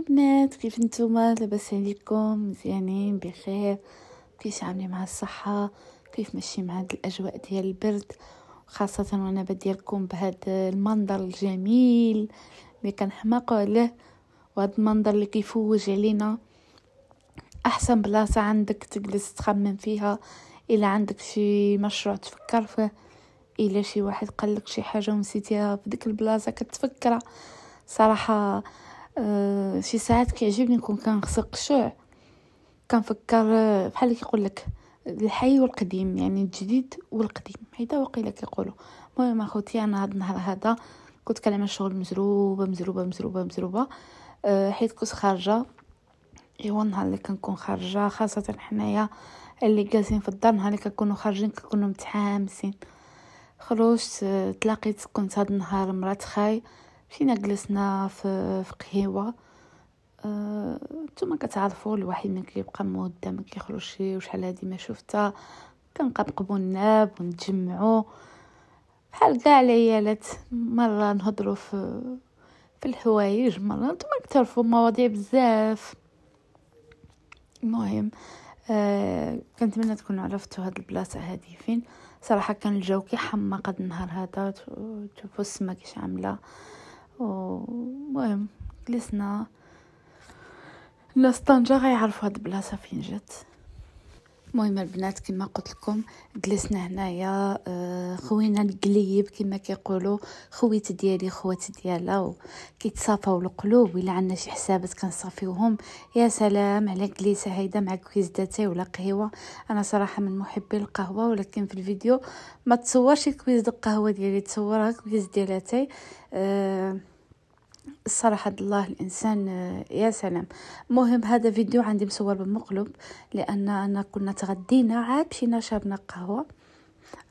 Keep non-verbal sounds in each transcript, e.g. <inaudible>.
البنات كيف نتوما لاباس عليكم مزيانين بخير كيف عاملين مع الصحه كيف ماشي مع هاد الاجواء ديال البرد خاصه وانا بدي لكم بهذا المنظر الجميل اللي كنحماقوا عليه وهذا المنظر اللي كيفوج علينا احسن بلاصه عندك تجلس تخمم فيها الا عندك شي مشروع تفكر فيه الا شي واحد قال لك شي حاجه ونسيتيها في ديك البلاصه كتفكرها صراحه آه، شي ساعات كيعجبني نكون كنغسق الشوع كنفكر آه، بحال كيقول لك الحي والقديم يعني الجديد والقديم هيدا وقيلا كيقولوا المهم اخوتي انا هاد النهار هذا كنت كنعمل شغل مزروبه مزروبه مزروبه مزروبه آه، حيت كنت خارجه ايوا النهار اللي كنكون خارجه خاصه حنايا اللي جالسين في الدار نهار اللي كنكونوا خارجين كنكونوا متحامسين خرجت تلاقيت كنت هاد النهار مرات خاي مشينا جلسنا في, في قهيوه أه، نتوما أه... كتعرفوا الواحد ملي كيبقى مده ما كيخرجش شي وشحال هادي ما شفتها كنقبقبوا الناب ونتجمعوا بحال كاع العيالات مره نهضروا في في الحوايج مره نتوما كتعرفوا مواضيع بزاف المهم آه كنتمنى تكونوا عرفتوا هاد البلاصه هادي فين صراحه كان الجو كيحمق هاد النهار هذا تشوفوا السما كيش عامله آه ومهم جلسنا الناس طنجة غيعرفوا هاد البلاصة فين جات المهم البنات كما قلت لكم جلسنا هنايا آه، خوينا القليب كما كيقولوا خويت ديالي خوات ديالها كيتصافاو القلوب الا عندنا شي حسابات كنصافيوهم يا سلام على جليسه هيدا مع كويس داتاي ولا قهوه انا صراحه من محبي القهوه ولكن في الفيديو ما تصورش كويس القهوه ديالي تصورها كويس ديال اتاي أه الصراحة الله الإنسان يا سلام مهم هذا فيديو عندي مصور بمقلب لأن أنا كنا تغدينا عاد مشينا شربنا قهوة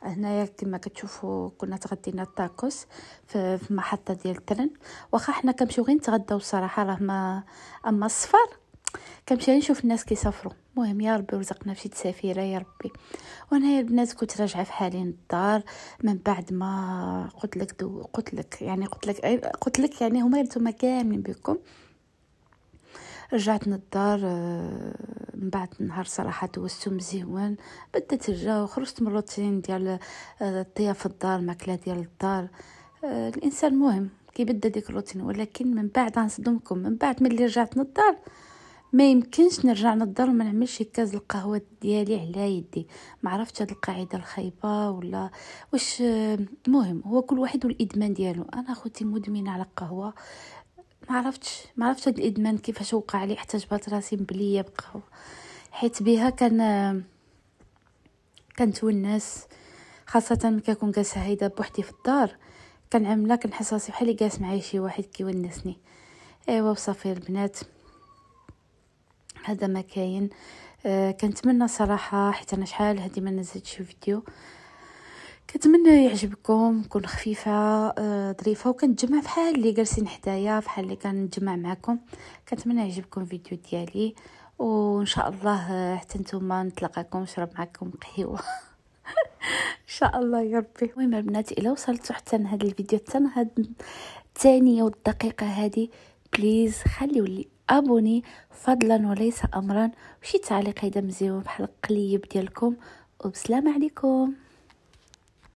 هنايا كما كتشوفوا كنا تغدينا التاكوس في محطة ديال الترن واخا حنا كنمشيو غير نتغداو الصراحة راه ما أما السفر كنمشي نشوف الناس كيسافروا المهم يا ربي ورزقنا بشي تسافيره يا ربي وانا يا البنات كنت راجعه في حالي للدار من بعد ما قلت لك دو قلت لك يعني قلت لك قلت لك يعني هما نتوما كاملين بكم رجعت للدار آه، من بعد نهار صراحه دوزتو مزيوان بدات الجو خرجت من الروتين ديال آه، الطيا في الدار الماكله ديال الدار آه، الانسان مهم كيبدا ديك الروتين ولكن من بعد غنصدمكم من بعد ملي رجعت للدار ما يمكنش نرجع للدار وما نعملش كاز القهوه ديالي على يدي ما عرفتش هاد القاعده الخايبه ولا واش المهم هو كل واحد والادمان ديالو انا اخوتي مدمنه على القهوه ما عرفتش ما عرفتش هاد الادمان كيفاش وقع لي حتى جبات راسي مبليه بقهوة حيت بها كان كنتونس خاصه ملي كنكون جالسه هايده بوحدي في الدار كنعملها كنحس راسي بحال جالس معايا شي واحد كيونسني ايوا وصافي البنات هذا ما كاين أه كنتمنى صراحه حيت انا شحال هذه ما نزلتش فيديو كنتمنى يعجبكم نكون خفيفه آه، ظريفه وكنتجمع فحال اللي جالسين حدايا فحال اللي كنتجمع معكم كنتمنى يعجبكم الفيديو ديالي وان شاء الله آه، حتى نتوما نتلاقاكم نشرب معكم قهوه <laughs> ان شاء الله يا ربي المهم البنات الى وصلتوا حتى لهذا الفيديو حتى لهاد الثانيه والدقيقه هذه بليز خليوا لي ابوني فضلا وليس امرا وشي تعليق هيدا مزيون بحال القليب ديالكم وبسلام عليكم